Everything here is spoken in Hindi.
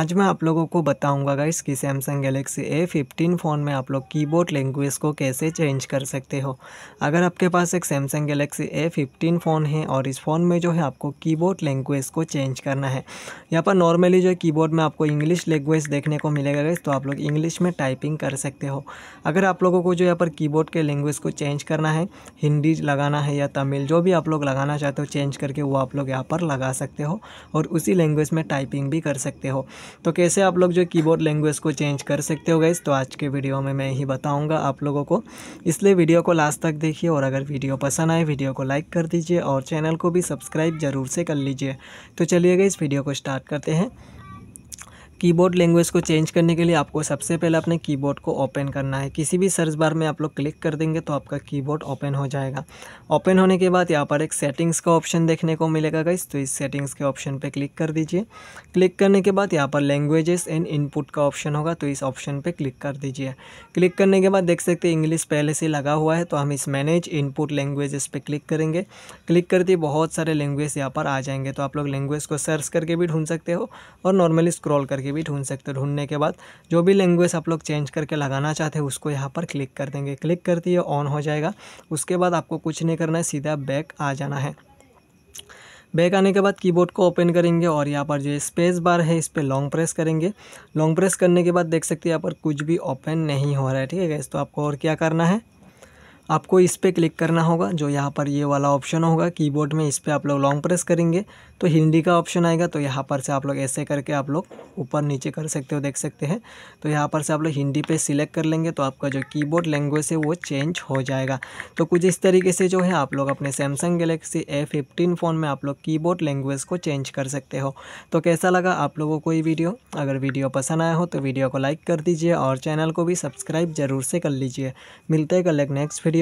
आज मैं आप लोगों को बताऊंगा गाइस कि Samsung Galaxy A fifteen phone में आप लोग कीबोर्ड लैंग्वेज को कैसे चेंज कर सकते हो अगर आपके पास एक Samsung Galaxy A fifteen phone है और इस फ़ोन में जो है आपको कीबोर्ड लैंग्वेज को चेंज करना है यहाँ पर नॉर्मली जो है की में आपको इंग्लिश लैंग्वेज देखने को मिलेगा गाइस तो आप लोग इंग्लिश में टाइपिंग कर सकते हो अगर आप लोगों को जो यहाँ पर की के लैंग्वेज को चेंज करना है हिंदी लगाना है या तमिल जो भी आप लोग लगाना चाहते हो चेंज करके वो आप लोग यहाँ पर लगा सकते हो और उसी लैंग्वेज में टाइपिंग भी कर सकते हो तो कैसे आप लोग जो कीबोर्ड लैंग्वेज को चेंज कर सकते हो गाइस तो आज के वीडियो में मैं यही बताऊँगा आप लोगों को इसलिए वीडियो को लास्ट तक देखिए और अगर वीडियो पसंद आए वीडियो को लाइक कर दीजिए और चैनल को भी सब्सक्राइब ज़रूर से कर लीजिए तो चलिएगा इस वीडियो को स्टार्ट करते हैं कीबोर्ड लैंग्वेज को चेंज करने के लिए आपको सबसे पहले अपने कीबोर्ड को ओपन करना है किसी भी सर्च बार में आप लोग क्लिक कर देंगे तो आपका कीबोर्ड ओपन हो जाएगा ओपन होने के बाद यहाँ पर एक सेटिंग्स का ऑप्शन देखने को मिलेगा गाइस तो इस सेटिंग्स के ऑप्शन पर क्लिक कर दीजिए क्लिक करने के बाद यहाँ पर लैंग्वेजेस एंड इनपुट का ऑप्शन होगा तो इस ऑप्शन पर क्लिक कर दीजिए क्लिक करने के बाद देख सकते हैं इंग्लिश पहले से लगा हुआ है तो हम इस मैनेज इनपुट लैंग्वेजेस पर क्लिक करेंगे क्लिक करते बहुत सारे लैंग्वेज यहाँ पर आ जाएंगे तो आप लोग लैंग्वेज को सर्च करके भी ढूंढ सकते हो और नॉर्मली स्क्रॉल करके की भी ढूंढ सकते हो ढूंढने के बाद जो भी लैंग्वेज आप लोग चेंज करके लगाना चाहते हैं उसको यहाँ पर क्लिक कर देंगे क्लिक करती है ऑन हो जाएगा उसके बाद आपको कुछ नहीं करना है सीधा बैक आ जाना है बैक आने के बाद कीबोर्ड को ओपन करेंगे और यहाँ पर जो स्पेस बार है इस पर लॉन्ग प्रेस करेंगे लॉन्ग प्रेस करने के बाद देख सकते हैं यहाँ पर कुछ भी ओपन नहीं हो रहा है ठीक है गैस तो आपको और क्या करना है आपको इस पर क्लिक करना होगा जो यहाँ पर ये वाला ऑप्शन होगा कीबोर्ड में इस पर आप लोग लॉन्ग प्रेस करेंगे तो हिंदी का ऑप्शन आएगा तो यहाँ पर से आप लोग ऐसे करके आप लोग ऊपर नीचे कर सकते हो देख सकते हैं तो यहाँ पर से आप लोग हिंदी पे सिलेक्ट कर लेंगे तो आपका जो कीबोर्ड लैंग्वेज है वो चेंज हो जाएगा तो कुछ इस तरीके से जो है आप लोग अपने Samsung Galaxy A fifteen phone में आप लोग की लैंग्वेज को चेंज कर सकते हो तो कैसा लगा आप लोगों को ये वीडियो अगर वीडियो पसंद आया हो तो वीडियो को लाइक कर दीजिए और चैनल को भी सब्सक्राइब जरूर से कर लीजिए मिलते हैं कल एक नेक्स्ट वीडियो